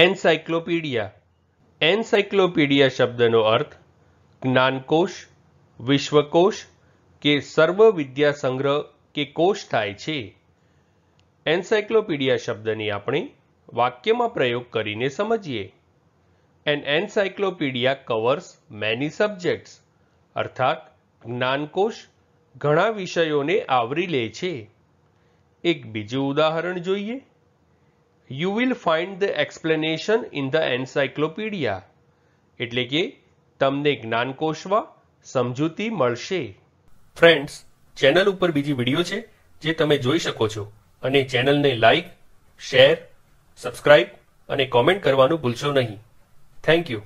encyclopaedia encyclopaedia શબ્દનો અર્થ જ્ઞાનકોશ વિશ્વકોશ કે સર્વ વિદ્યા સંગ્રહ કે કોષ થાય છે એન્સાઇક્લોપીડિયા શબ્દની આપણે વાક્યમાં પ્રયોગ કરીને સમજીએ an encyclopedia covers many subjects અર્થાત જ્ઞાનકોશ ઘણા વિષયોને આવરી લે છે એક બીજું ઉદાહરણ જોઈએ you will find the explanation in the encyclopedia એટલે કે તમને જ્ઞાનકોશમાં સમજૂતી મળશે ફ્રેન્ડ્સ ચેનલ ઉપર બીજી વિડીયો છે જે તમે જોઈ શકો છો અને ચેનલને લાઈક શેર સબસ્ક્રાઇબ અને કોમેન્ટ કરવાનું ભૂલશો નહીં થેન્ક યુ